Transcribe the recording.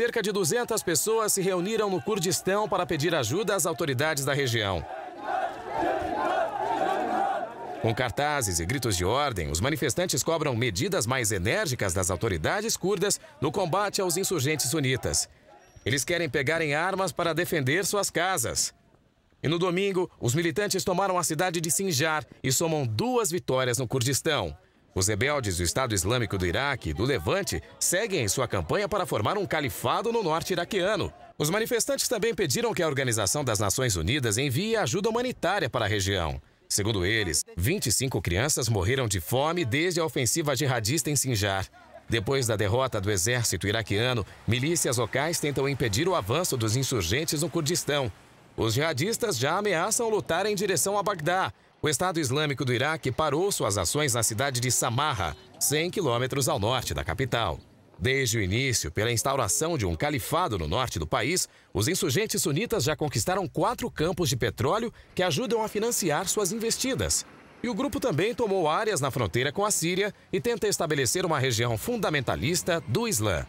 cerca de 200 pessoas se reuniram no Kurdistão para pedir ajuda às autoridades da região. Com cartazes e gritos de ordem, os manifestantes cobram medidas mais enérgicas das autoridades curdas no combate aos insurgentes sunitas. Eles querem pegarem armas para defender suas casas. E no domingo, os militantes tomaram a cidade de Sinjar e somam duas vitórias no Kurdistão. Os rebeldes do Estado Islâmico do Iraque e do Levante seguem sua campanha para formar um califado no norte iraquiano. Os manifestantes também pediram que a Organização das Nações Unidas envie ajuda humanitária para a região. Segundo eles, 25 crianças morreram de fome desde a ofensiva jihadista em Sinjar. Depois da derrota do exército iraquiano, milícias locais tentam impedir o avanço dos insurgentes no Kurdistão. Os jihadistas já ameaçam lutar em direção a Bagdá, o Estado Islâmico do Iraque parou suas ações na cidade de Samarra, 100 quilômetros ao norte da capital. Desde o início, pela instauração de um califado no norte do país, os insurgentes sunitas já conquistaram quatro campos de petróleo que ajudam a financiar suas investidas. E o grupo também tomou áreas na fronteira com a Síria e tenta estabelecer uma região fundamentalista do Islã.